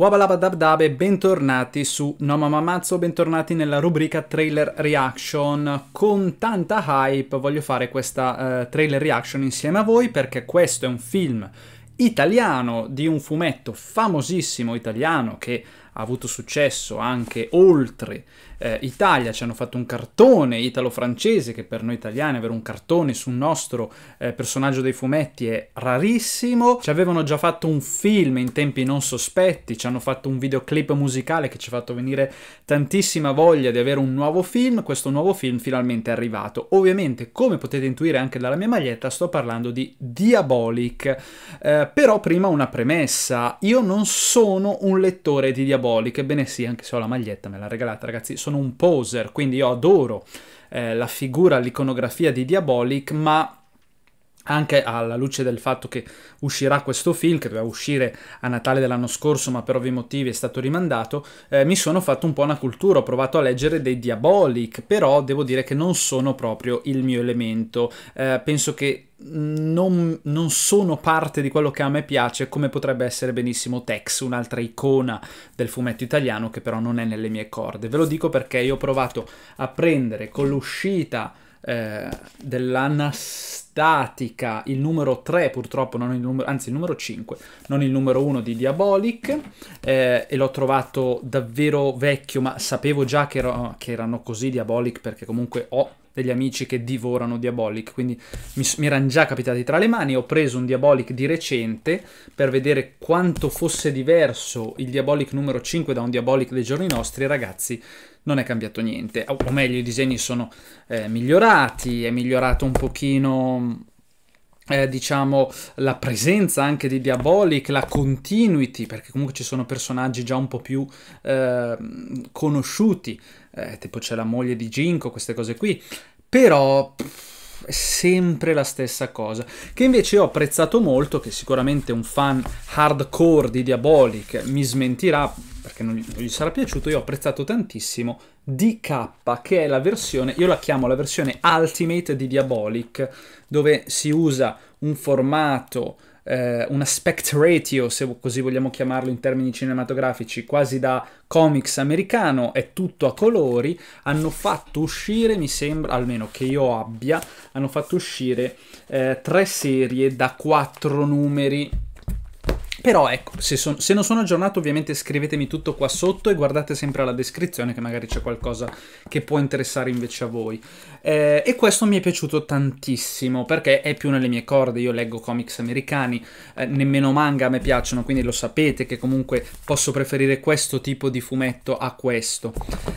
Wabalabadabdab e bentornati su Noma Mamazzo, bentornati nella rubrica Trailer Reaction. Con tanta hype voglio fare questa uh, trailer reaction insieme a voi perché questo è un film italiano di un fumetto famosissimo italiano che ha avuto successo anche oltre eh, Italia, ci hanno fatto un cartone italo-francese che per noi italiani avere un cartone sul nostro eh, personaggio dei fumetti è rarissimo, ci avevano già fatto un film in tempi non sospetti, ci hanno fatto un videoclip musicale che ci ha fatto venire tantissima voglia di avere un nuovo film, questo nuovo film finalmente è arrivato. Ovviamente come potete intuire anche dalla mia maglietta sto parlando di Diabolic, eh, però prima una premessa, io non sono un lettore di Diabolic, diaboliche, bene sì, anche se ho la maglietta, me l'ha regalata ragazzi, sono un poser, quindi io adoro eh, la figura, l'iconografia di Diabolic, ma anche alla luce del fatto che uscirà questo film, che doveva uscire a Natale dell'anno scorso, ma per ovvi motivi è stato rimandato, eh, mi sono fatto un po' una cultura, ho provato a leggere dei Diabolic, però devo dire che non sono proprio il mio elemento. Eh, penso che non, non, sono parte di quello che a me piace, come potrebbe essere benissimo Tex, un'altra icona del fumetto italiano che però non è nelle mie corde. Ve lo dico perché io ho provato a prendere con l'uscita eh, dell'Anas statica, il numero 3 purtroppo, il numero, anzi il numero 5, non il numero 1 di Diabolic, eh, e l'ho trovato davvero vecchio, ma sapevo già che, ero, che erano così Diabolic perché comunque ho degli amici che divorano Diabolic, quindi mi, mi erano già capitati tra le mani, ho preso un Diabolic di recente per vedere quanto fosse diverso il Diabolic numero 5 da un Diabolic dei giorni nostri, ragazzi, non è cambiato niente, o meglio i disegni sono eh, migliorati, è migliorato un pochino eh, diciamo la presenza anche di Diabolic, la continuity, perché comunque ci sono personaggi già un po' più eh, conosciuti, eh, tipo c'è la moglie di Ginko, queste cose qui, però pff, è sempre la stessa cosa. Che invece ho apprezzato molto, che sicuramente un fan hardcore di Diabolic mi smentirà perché non gli, sarà piaciuto, io ho apprezzato tantissimo DK, che è la versione, io la chiamo la versione Ultimate di Diabolic, dove si usa un formato eh, un aspect ratio, se così vogliamo chiamarlo in termini cinematografici, quasi da comics americano, è tutto a colori, hanno fatto uscire, mi sembra, almeno che io abbia, hanno fatto uscire eh, tre serie da quattro numeri però ecco, se, son, se, non sono aggiornato ovviamente scrivetemi tutto qua sotto e guardate sempre alla descrizione che magari c'è qualcosa che può interessare invece a voi. Eh, e questo mi è piaciuto tantissimo perché è più nelle mie corde, io leggo comics americani, eh, nemmeno manga a me piacciono, quindi lo sapete che comunque posso preferire questo tipo di fumetto a questo.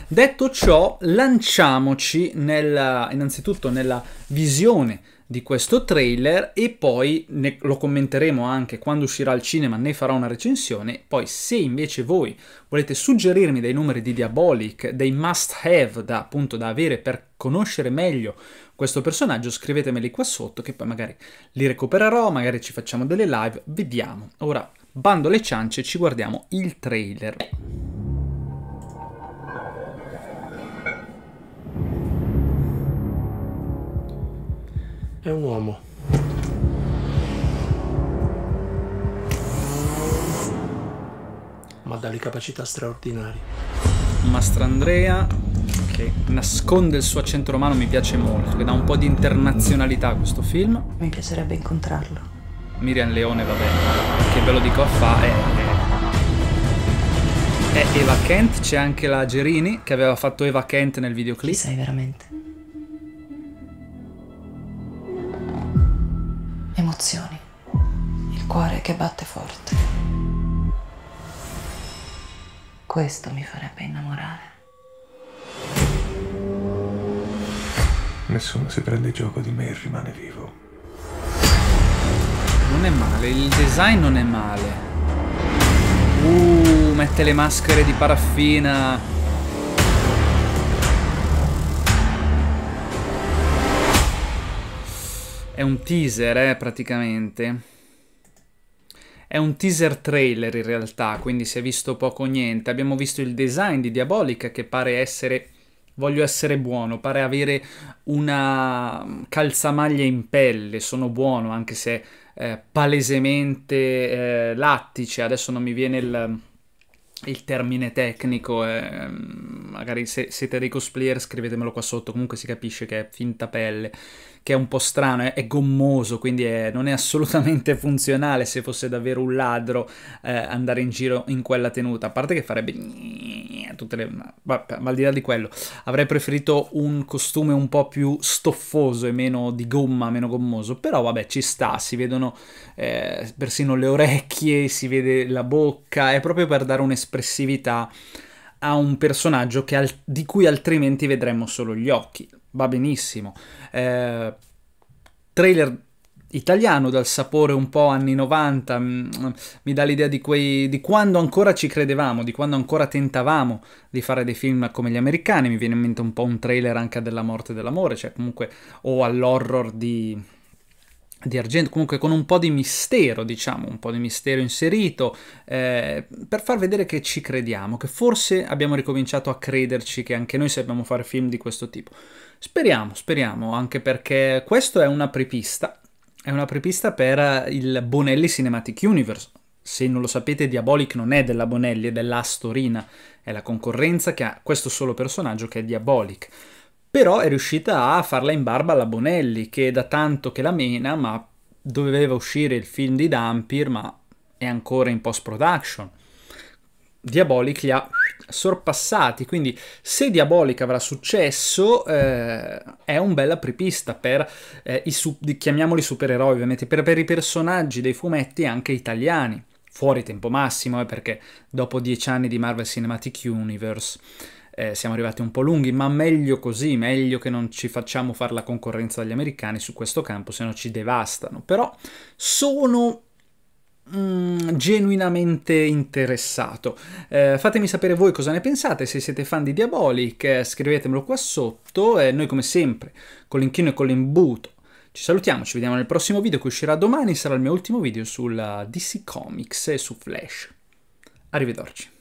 Detto ciò, lanciamoci nella, innanzitutto nella visione di questo trailer e poi ne, lo commenteremo anche quando uscirà al cinema, ne farò una recensione. Poi se invece voi volete suggerirmi dei numeri di Diabolic, dei must have da, appunto, da avere per conoscere meglio questo personaggio, scrivetemeli qua sotto che poi magari li recupererò, magari ci facciamo delle live, vediamo. Ora bando alle ciance, ci guardiamo il trailer. È un uomo. Ma dalle capacità straordinarie. Mastrandrea che nasconde il suo accento romano mi piace molto, che dà un po' di internazionalità a questo film. Mi piacerebbe incontrarlo. Miriam Leone, vabbè, che ve lo dico a fa è, è, è Eva Kent, c'è anche la Gerini che aveva fatto Eva Kent nel videoclip. Chi sei veramente? emozioni, il cuore che batte forte. Questo mi farebbe innamorare. Nessuno si prende gioco di me e rimane vivo. Non è male, il design non è male. Uh, mette le maschere di paraffina. È un teaser, eh, praticamente. È un teaser trailer in realtà, quindi si è visto poco o niente. Abbiamo visto il design di Diabolica che pare essere... Voglio essere buono, pare avere una mm, calzamaglia in pelle, sono buono anche se eh, palesemente eh, lattice, adesso non mi viene il il termine tecnico, è, mm, magari se siete dei cosplayer scrivetemelo qua sotto, comunque si capisce che è finta pelle, che è un po' strano, è, è gommoso, quindi è, non è assolutamente funzionale se fosse davvero un ladro eh, andare in giro in quella tenuta, a parte che farebbe eh, tutte le, ma, ma al di là di quello, avrei preferito un costume un po' più stoffoso e meno di gomma, meno gommoso, però vabbè ci sta, si vedono eh, persino le orecchie, si vede la bocca, è proprio per dare un'espressività a un personaggio al, di cui altrimenti vedremmo solo gli occhi, va benissimo. Eh, trailer italiano dal sapore un po' anni 90, mm, mi dà l'idea di, quei, di quando ancora ci credevamo, di quando ancora tentavamo di fare dei film come gli americani, mi viene in mente un po' un trailer anche della morte e dell'amore, cioè comunque o all'horror di, di argento, comunque con un po' di mistero, diciamo, un po' di mistero inserito, eh, per far vedere che ci crediamo, che forse abbiamo ricominciato a crederci che anche noi sappiamo fare film di questo tipo. Speriamo, speriamo, anche perché questo è una prepista è una prepista per il Bonelli Cinematic Universe. Se non lo sapete, Diabolic non è della Bonelli, è dell'Astorina. È la concorrenza che ha questo solo personaggio che è Diabolic. Però è riuscita a farla in barba alla Bonelli, che da tanto che la mena, ma doveva uscire il film di Dampir, ma è ancora in post-production. Diabolic li ha sorpassati. Quindi, se Diabolica avrà successo, eh, è un bel apripista per eh, i su- chiamiamoli supereroi, ovviamente, per, per, i personaggi dei fumetti anche italiani. Fuori tempo massimo, eh, perché dopo dieci anni di Marvel Cinematic Universe. Eh, siamo arrivati un po' lunghi, ma meglio così, meglio che non ci facciamo fare la concorrenza dagli americani su questo campo, se no ci devastano. Però sono Mm, genuinamente interessato. Eh, fatemi sapere voi cosa ne pensate, se siete fan di Diabolic eh, scrivetemelo qua sotto e noi come sempre con l'inchino e con l'imbuto ci salutiamo, ci vediamo nel prossimo video che uscirà domani, sarà il mio ultimo video sulla DC Comics e su Flash. Arrivederci.